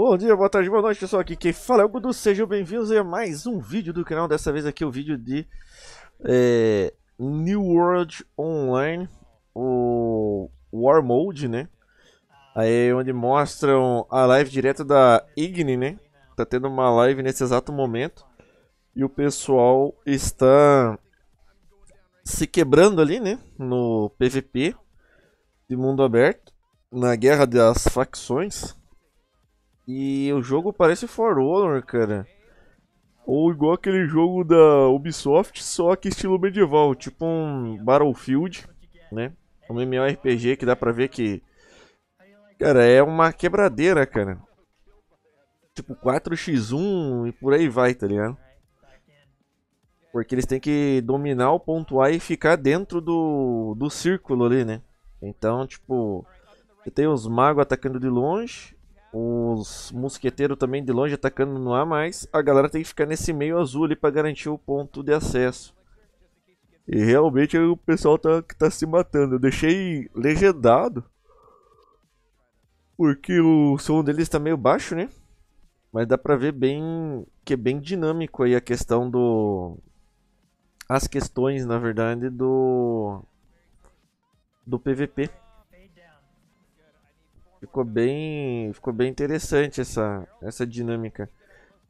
Bom dia, boa tarde, boa noite pessoal, aqui quem fala é o Gudu, sejam bem-vindos a mais um vídeo do canal, dessa vez aqui é o vídeo de é, New World Online, o War Mode, né, aí onde mostram a live direta da Igni, né, tá tendo uma live nesse exato momento, e o pessoal está se quebrando ali, né, no PVP de mundo aberto, na guerra das facções, e o jogo parece For Honor, cara. Ou igual aquele jogo da Ubisoft, só que estilo medieval, tipo um Battlefield, né? Um MMORPG que dá pra ver que. Cara, é uma quebradeira, cara. Tipo 4x1 e por aí vai, tá ligado? Porque eles têm que dominar o ponto A e ficar dentro do, do círculo ali, né? Então, tipo, você tem os magos atacando de longe, os mosqueteiros também de longe atacando não há mais. A galera tem que ficar nesse meio azul ali para garantir o ponto de acesso. E realmente o pessoal tá, tá se matando. Eu deixei legendado. Porque o som deles tá meio baixo, né? Mas dá pra ver bem que é bem dinâmico aí a questão do... As questões, na verdade, do... Do PVP. Ficou bem, ficou bem interessante essa, essa dinâmica.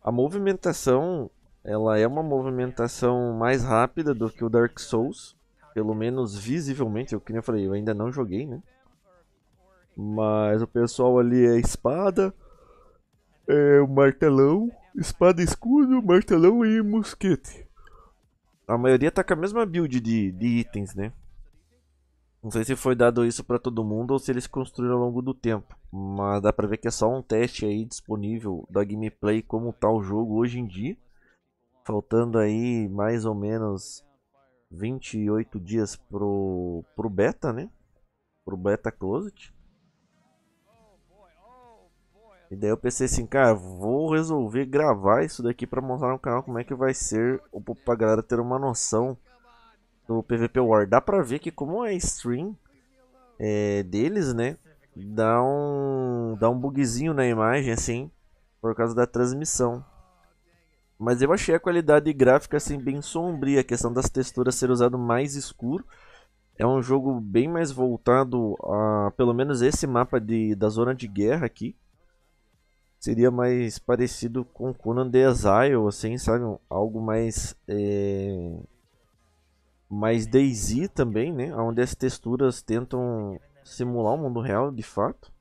A movimentação, ela é uma movimentação mais rápida do que o Dark Souls, pelo menos visivelmente, eu que nem eu falei, eu ainda não joguei, né? Mas o pessoal ali é espada, é o martelão, espada escudo, martelão e mosquete. A maioria tá com a mesma build de, de itens, né? Não sei se foi dado isso para todo mundo ou se eles construíram ao longo do tempo, mas dá pra ver que é só um teste aí disponível da gameplay como tá o jogo hoje em dia. Faltando aí mais ou menos 28 dias pro, pro beta, né? Pro beta closet. E daí eu pensei assim, cara, vou resolver gravar isso daqui para mostrar no canal como é que vai ser, pra galera ter uma noção do PVP War. Dá pra ver que como é stream é, deles, né? Dá um, dá um bugzinho na imagem, assim, por causa da transmissão. Mas eu achei a qualidade gráfica, assim, bem sombria. A questão das texturas ser usado mais escuro. É um jogo bem mais voltado a, pelo menos esse mapa de, da zona de guerra aqui. Seria mais parecido com Conan the Exile, assim, sabe? Algo mais... É mas DayZ também, né? Onde as texturas tentam simular o mundo real, de fato.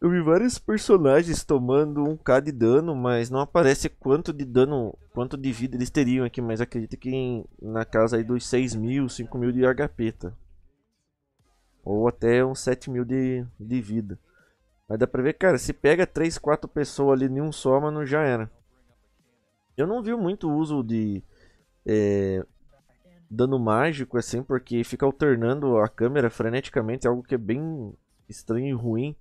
Eu vi vários personagens tomando 1k de dano, mas não aparece quanto de dano, quanto de vida eles teriam aqui, mas acredito que em, na casa aí dos 6 mil, 5 mil de HP, tá? Ou até uns 7 mil de, de vida. Mas dá pra ver, cara, se pega 3, 4 pessoas ali em um só, mano, já era. Eu não vi muito uso de é, dano mágico, assim, porque fica alternando a câmera freneticamente, é algo que é bem estranho e ruim.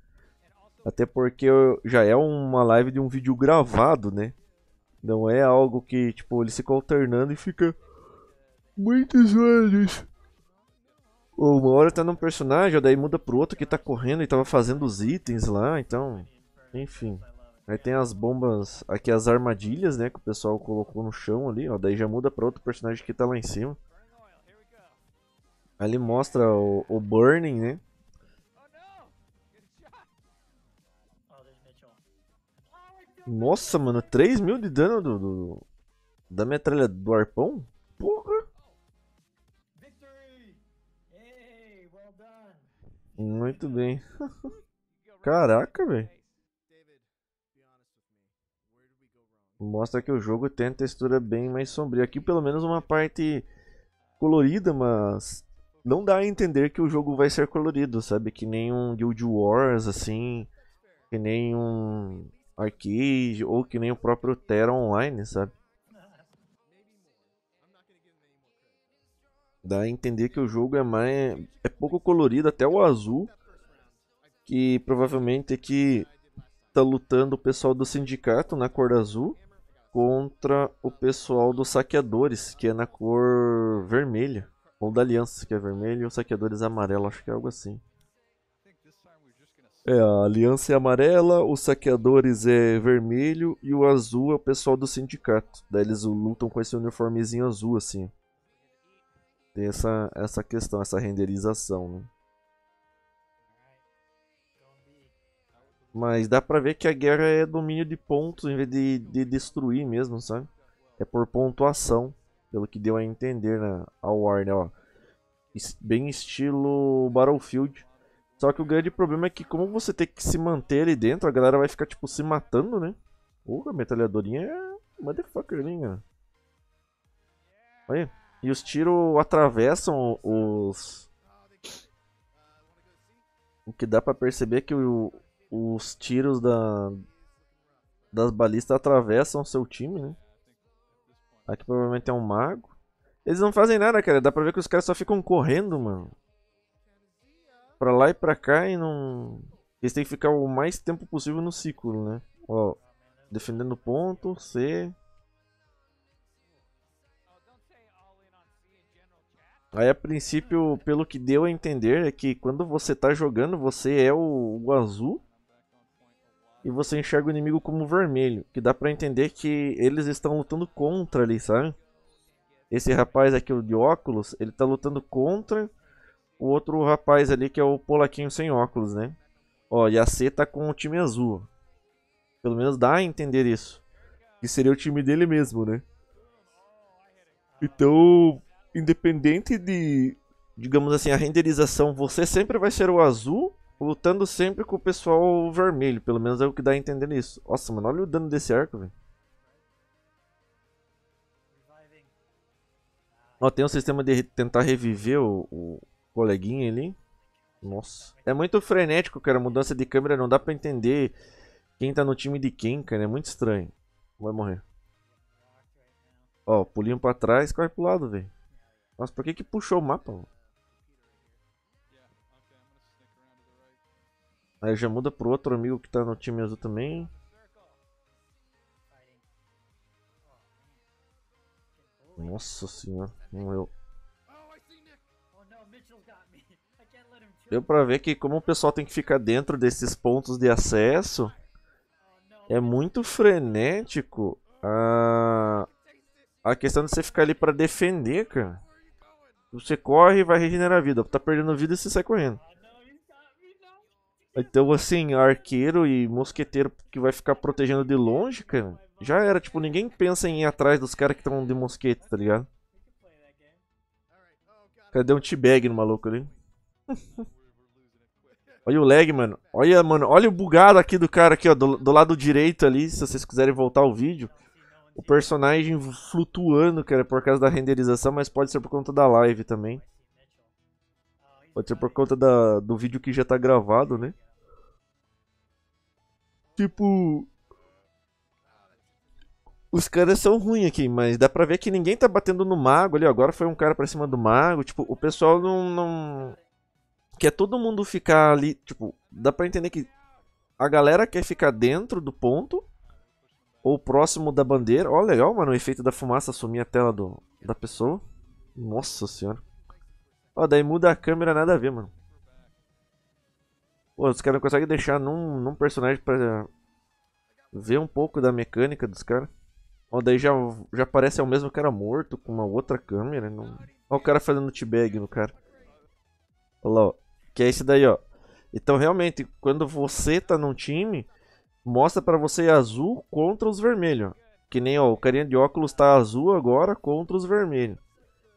Até porque já é uma live de um vídeo gravado, né? Não é algo que, tipo, eles ficam alternando e fica muitas horas. Uma hora tá num personagem, daí muda pro outro que tá correndo e tava fazendo os itens lá, então. Enfim. Aí tem as bombas, aqui as armadilhas, né, que o pessoal colocou no chão ali, ó. Daí já muda pra outro personagem que tá lá em cima. Ali mostra o, o Burning, né? Nossa, mano, 3 mil de dano do, do, da metralha do arpão? Porra! Muito bem. Caraca, velho. Mostra que o jogo tem textura bem mais sombria. Aqui pelo menos uma parte colorida, mas não dá a entender que o jogo vai ser colorido, sabe? Que nem um Guild Wars, assim, que nem um Arcade, ou que nem o próprio Terra Online, sabe? Dá a entender que o jogo é mais. é pouco colorido, até o azul, que provavelmente é que tá lutando o pessoal do sindicato na cor azul contra o pessoal dos saqueadores, que é na cor vermelha. Ou da Aliança, que é vermelho, e o Saqueadores é amarelo, acho que é algo assim. É, a Aliança é amarela, os Saqueadores é vermelho e o azul é o pessoal do sindicato. Daí eles lutam com esse uniformezinho azul, assim. Tem essa, essa questão, essa renderização, né? Mas dá pra ver que a guerra é domínio de pontos em vez de, de destruir mesmo, sabe? É por pontuação pelo que deu a entender na, né, ao Warner, ó. Bem estilo Battlefield. Só que o grande problema é que como você tem que se manter ali dentro, a galera vai ficar, tipo, se matando, né? Pô, a metralhadorinha é motherfucker, né, Olha E os tiros atravessam os... O que dá pra perceber é que o, os tiros da, das balistas atravessam o seu time, né? Aqui provavelmente é um mago. Eles não fazem nada, cara. Dá pra ver que os caras só ficam correndo, mano. Pra lá e pra cá e não... Eles têm que ficar o mais tempo possível no ciclo, né? Ó, defendendo ponto, C... Aí a princípio, pelo que deu a entender, é que quando você tá jogando, você é o, o azul e você enxerga o inimigo como vermelho, que dá para entender que eles estão lutando contra ali, sabe? Esse rapaz aqui, o de óculos, ele tá lutando contra o outro rapaz ali, que é o polaquinho sem óculos, né? Ó, e a C tá com o time azul. Pelo menos dá a entender isso. Que seria o time dele mesmo, né? Então, independente de, digamos assim, a renderização, você sempre vai ser o azul lutando sempre com o pessoal vermelho, pelo menos é o que dá a entender isso. Nossa, mano, olha o dano desse arco, velho. Ó, tem um sistema de tentar reviver o, o coleguinha ali. Nossa, é muito frenético, cara, a mudança de câmera, não dá pra entender quem tá no time de quem, cara, é muito estranho. Vai morrer. Ó, pulinho pra trás, corre pro lado, velho. Nossa, por que que puxou o mapa, mano? Aí já muda pro outro amigo que tá no time azul também. Nossa senhora, morreu. Deu pra ver que como o pessoal tem que ficar dentro desses pontos de acesso, é muito frenético a, a questão de você ficar ali pra defender, cara. Você corre e vai regenerar a vida. Tá perdendo vida e você sai correndo. Então, assim, arqueiro e mosqueteiro que vai ficar protegendo de longe, cara, já era. Tipo, ninguém pensa em ir atrás dos caras que estão de mosquete, tá ligado? Cadê um T-bag no maluco ali? Olha o lag, mano. Olha, mano, olha o bugado aqui do cara aqui, ó, do, do lado direito ali, se vocês quiserem voltar o vídeo. O personagem flutuando, cara, por causa da renderização, mas pode ser por conta da live também. Pode ser por conta da, do vídeo que já tá gravado, né? Tipo. Os caras são ruins aqui, mas dá pra ver que ninguém tá batendo no mago ali. Agora foi um cara pra cima do mago. Tipo, o pessoal não. não... Quer todo mundo ficar ali. Tipo, dá pra entender que a galera quer ficar dentro do ponto ou próximo da bandeira. Ó, oh, legal, mano, o efeito da fumaça assumir a tela do, da pessoa. Nossa senhora. Ó, daí muda a câmera, nada a ver, mano. Pô, os caras conseguem deixar num, num personagem pra ver um pouco da mecânica dos caras. Ó, daí já, já parece o mesmo cara morto com uma outra câmera. Não... Ó o cara fazendo T-bag no cara. Ó lá, ó. Que é esse daí, ó. Então, realmente, quando você tá num time, mostra para você azul contra os vermelhos. Que nem, ó, o carinha de óculos tá azul agora contra os vermelhos.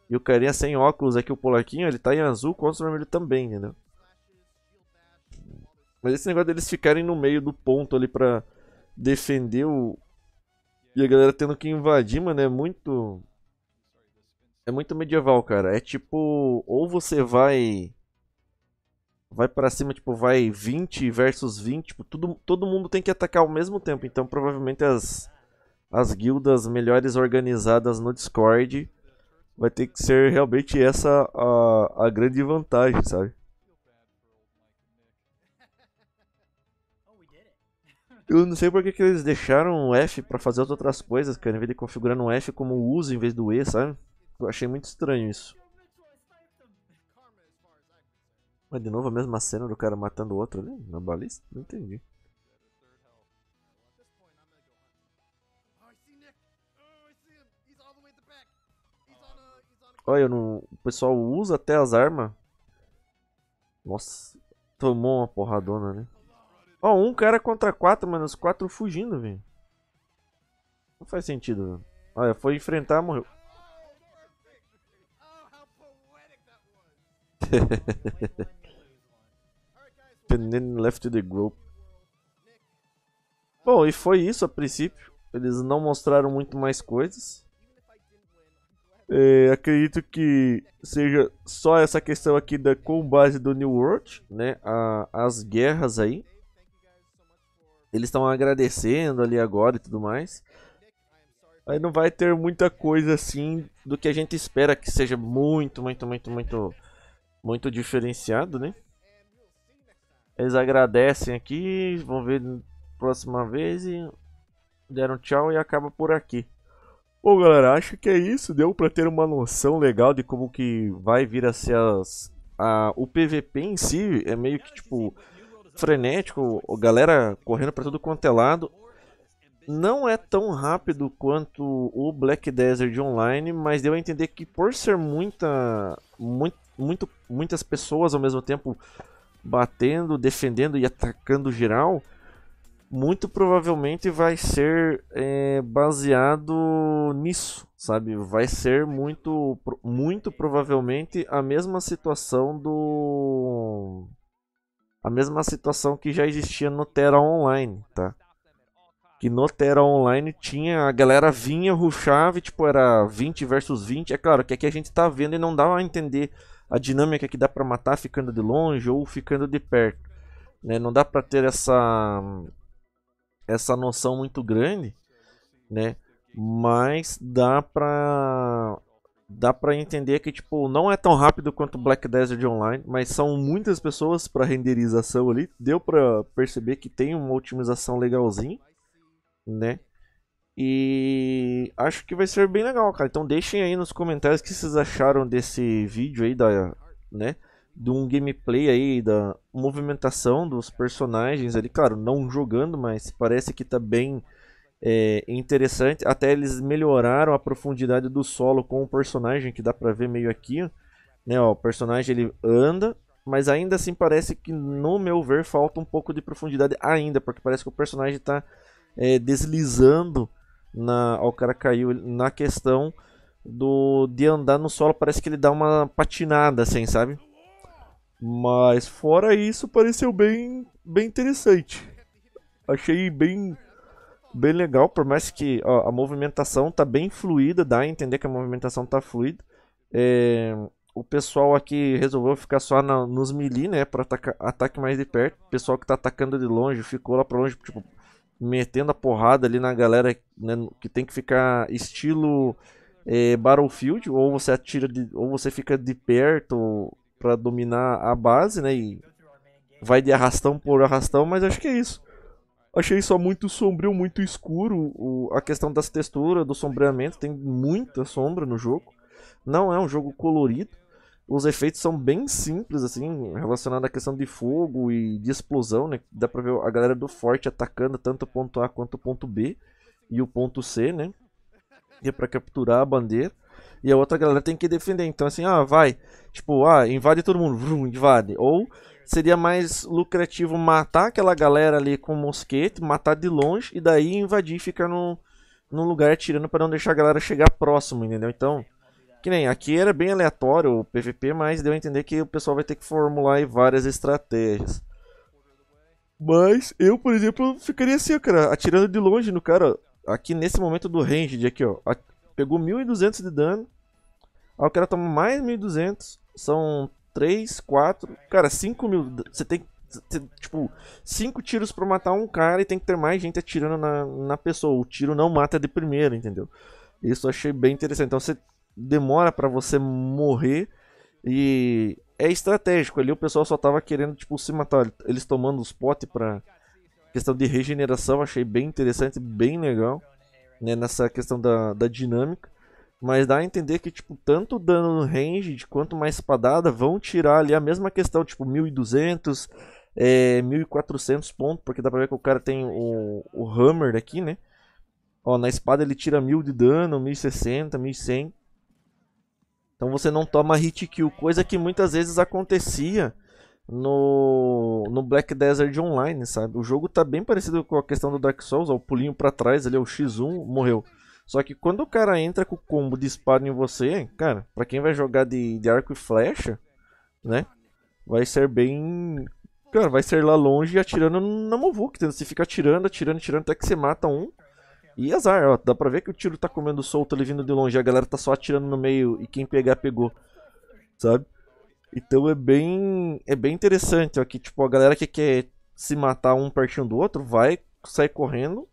E o carinha sem óculos aqui, o polaquinho, ele tá em azul contra o vermelho também, entendeu? Mas esse negócio deles ficarem no meio do ponto ali pra defender o... E a galera tendo que invadir, mano, é muito... É muito medieval, cara. É tipo... Ou você vai... Vai pra cima, tipo, vai 20 versus 20. Tipo, tudo, todo mundo tem que atacar ao mesmo tempo. Então, provavelmente, as, as guildas melhores organizadas no Discord vai ter que ser realmente essa a, a grande vantagem, sabe? Eu não sei porque que eles deixaram o F para fazer outras coisas, cara, em vez de configurando um F como uso em vez do E, sabe? Eu achei muito estranho isso. Mas de novo a mesma cena do cara matando o outro ali, na balista? Não entendi. Olha, eu não... o pessoal usa até as armas. Nossa, tomou uma porradona, né? Ó, oh, um cara contra quatro, mano. Os quatro fugindo, velho. Não faz sentido, velho. Olha, foi enfrentar, morreu. Penando left the group. Bom, e foi isso a princípio. Eles não mostraram muito mais coisas. É, acredito que seja só essa questão aqui da com base do New World, né? A, as guerras aí. Eles estão agradecendo ali agora e tudo mais. Aí não vai ter muita coisa assim do que a gente espera que seja muito, muito, muito, muito, muito diferenciado, né? Eles agradecem aqui, vão ver próxima vez e deram tchau e acaba por aqui. Bom, galera, acho que é isso. Deu para ter uma noção legal de como que vai vir a ser as, a, o PVP em si. É meio que, tipo, frenético. A galera correndo para tudo quanto é lado. Não é tão rápido quanto o Black Desert Online, mas deu a entender que por ser muita, muito, muito muitas pessoas ao mesmo tempo batendo, defendendo e atacando geral muito provavelmente vai ser é, baseado nisso, sabe? Vai ser muito, muito provavelmente a mesma situação do. A mesma situação que já existia no Terra Online, tá? Que no Terra Online tinha. A galera vinha, ruxava e tipo era 20 versus 20. É claro que aqui a gente tá vendo e não dá a entender a dinâmica que dá para matar ficando de longe ou ficando de perto. Né? Não dá pra ter essa essa noção muito grande, né? Mas dá pra dá para entender que tipo não é tão rápido quanto Black Desert Online, mas são muitas pessoas para renderização ali. Deu para perceber que tem uma otimização legalzinha, né? E acho que vai ser bem legal, cara. Então deixem aí nos comentários o que vocês acharam desse vídeo aí da, né? de um gameplay aí, da movimentação dos personagens ali, claro, não jogando, mas parece que tá bem é, interessante. Até eles melhoraram a profundidade do solo com o personagem, que dá pra ver meio aqui, né, ó, o personagem ele anda, mas ainda assim parece que, no meu ver, falta um pouco de profundidade ainda, porque parece que o personagem tá é, deslizando na, ó, o cara caiu na questão do de andar no solo, parece que ele dá uma patinada assim, sabe? Mas fora isso, pareceu bem, bem interessante. Achei bem, bem legal, por mais que ó, a movimentação tá bem fluida, dá a entender que a movimentação tá fluida. É, o pessoal aqui resolveu ficar só na, nos melee, né, para ataque mais de perto. O pessoal que tá atacando de longe ficou lá para longe, tipo, metendo a porrada ali na galera né, que tem que ficar estilo é, Battlefield, ou você atira de, ou você fica de perto, para dominar a base, né? E vai de arrastão por arrastão, mas acho que é isso. Achei só muito sombrio, muito escuro. O, a questão das texturas, do sombreamento, tem muita sombra no jogo. Não é um jogo colorido. Os efeitos são bem simples, assim, relacionado à questão de fogo e de explosão, né? Dá pra ver a galera do forte atacando tanto o ponto A quanto o ponto B e o ponto C, né? E é pra capturar a bandeira e a outra galera tem que defender. Então, assim, ah, vai. Tipo, ah, invade todo mundo, vrum, invade. Ou seria mais lucrativo matar aquela galera ali com mosquete, matar de longe e daí invadir e ficar num, lugar atirando para não deixar a galera chegar próximo, entendeu? Então, que nem aqui era bem aleatório o PVP, mas deu a entender que o pessoal vai ter que formular várias estratégias. Mas eu, por exemplo, ficaria assim, cara, atirando de longe no cara. Aqui nesse momento do range de aqui, ó. Pegou 1200 de dano. Aí o cara toma mais 1200. São 3, 4. Cara, 5000, mil. Você tem que tipo, cinco tiros para matar um cara e tem que ter mais gente atirando na, na pessoa. O tiro não mata de primeiro, entendeu? Isso eu achei bem interessante. Então você demora para você morrer e é estratégico. Ali o pessoal só tava querendo, tipo, se matar. Eles tomando os potes pra questão de regeneração. Achei bem interessante, bem legal né, nessa questão da, da dinâmica. Mas dá a entender que, tipo, tanto dano no range quanto uma espadada vão tirar ali a mesma questão, tipo, 1200, é, 1400 pontos, porque dá pra ver que o cara tem o, o Hammer aqui, né? Ó, na espada ele tira 1000 de dano, 1060, 1100. Então você não toma hit kill, coisa que muitas vezes acontecia no, no Black Desert Online, sabe? O jogo tá bem parecido com a questão do Dark Souls, ó, o pulinho para trás, ele é o X1, morreu. Só que quando o cara entra com o combo de espada em você, cara, para quem vai jogar de, de arco e flecha, né? Vai ser bem. Cara, vai ser lá longe atirando na movuca, Você fica atirando, atirando, atirando até que você mata um. E azar, ó. Dá pra ver que o tiro tá comendo solto ali vindo de longe. A galera tá só atirando no meio e quem pegar, pegou. Sabe? Então é bem, é bem interessante, ó, que tipo, a galera que quer se matar um pertinho do outro vai, sai correndo,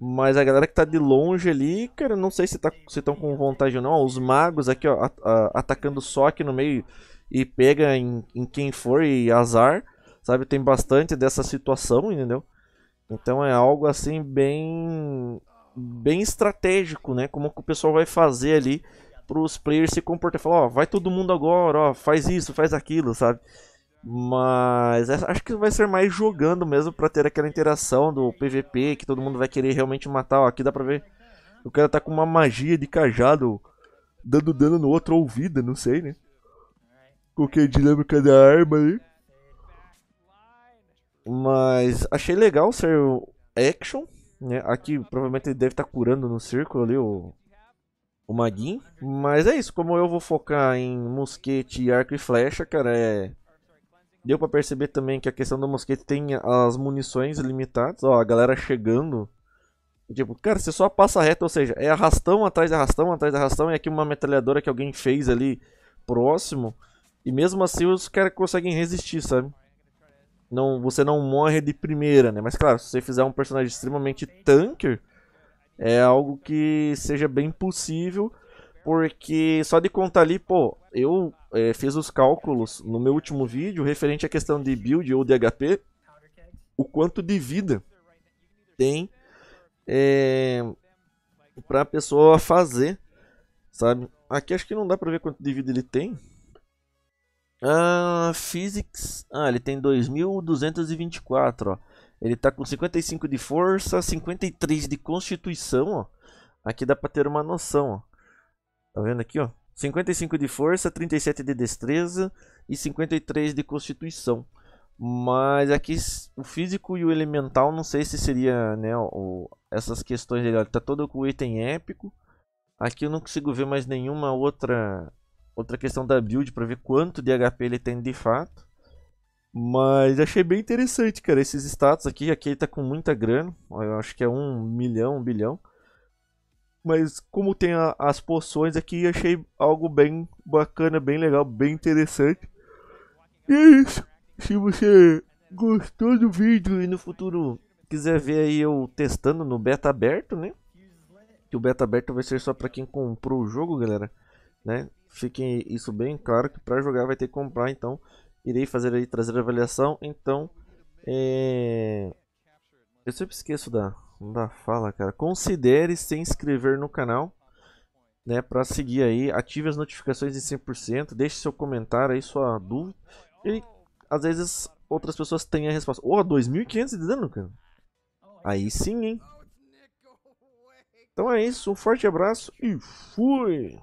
mas a galera que tá de longe ali, cara, não sei se tá, se estão com vontade ou não, ó, os magos aqui, ó, a, a, atacando só aqui no meio e pega em, em quem for e azar, sabe, tem bastante dessa situação, entendeu? Então é algo assim bem bem estratégico, né? Como que o pessoal vai fazer ali para os players se comportar. Falar, ó, oh, vai todo mundo agora, ó, faz isso, faz aquilo, sabe? Mas acho que vai ser mais jogando mesmo para ter aquela interação do PVP que todo mundo vai querer realmente matar. Ó, aqui dá pra ver. O cara tá com uma magia de cajado dando dano no outro ouvido, não sei, né? Qualquer dinâmica é da arma aí. Mas achei legal ser action, né? Aqui provavelmente ele deve estar tá curando no círculo ali o o Maguin. Mas é isso, como eu vou focar em mosquete, arco e flecha, cara, é... Deu pra perceber também que a questão do mosquete tem as munições limitadas. Ó, a galera chegando. Tipo, cara, você só passa reto, ou seja, é arrastão atrás de arrastão, atrás de arrastão. E aqui uma metralhadora que alguém fez ali próximo. E mesmo assim os caras conseguem resistir, sabe? Não, você não morre de primeira, né? Mas claro, se você fizer um personagem extremamente tanker é algo que seja bem possível, porque só de contar ali, pô, eu é, fiz os cálculos no meu último vídeo referente à questão de build ou de HP, o quanto de vida tem é, para a pessoa fazer, sabe? Aqui acho que não dá para ver quanto de vida ele tem. Ah, physics, ah, ele tem 2224, ó. Ele tá com 55 de força, 53 de constituição, ó. Aqui dá pra ter uma noção, ó. Tá vendo aqui, ó? 55 de força, 37 de destreza e 53 de constituição. Mas aqui o físico e o elemental, não sei se seria, né, o, essas questões dele. Ele tá todo com item épico. Aqui eu não consigo ver mais nenhuma outra outra questão da build para ver quanto de HP ele tem de fato. Mas achei bem interessante, cara, esses status aqui. Aqui tá com muita grana. Eu acho que é um milhão, um bilhão. Mas como tem a, as poções aqui, achei algo bem bacana, bem legal, bem interessante. E é isso. Se você gostou do vídeo e no futuro quiser ver aí eu testando no beta aberto, né? Que o beta aberto vai ser só para quem comprou o jogo, galera. Né? Fiquem isso bem claro que para jogar vai ter que comprar, então irei fazer aí, trazer a avaliação, então, é... eu sempre esqueço da, da fala, cara, considere se inscrever no canal, né, para seguir aí, ative as notificações em 100%, deixe seu comentário aí, sua dúvida, e às vezes outras pessoas têm a resposta. Oh, 2.500 de dano, cara. Aí sim, hein? Então é isso, um forte abraço e fui!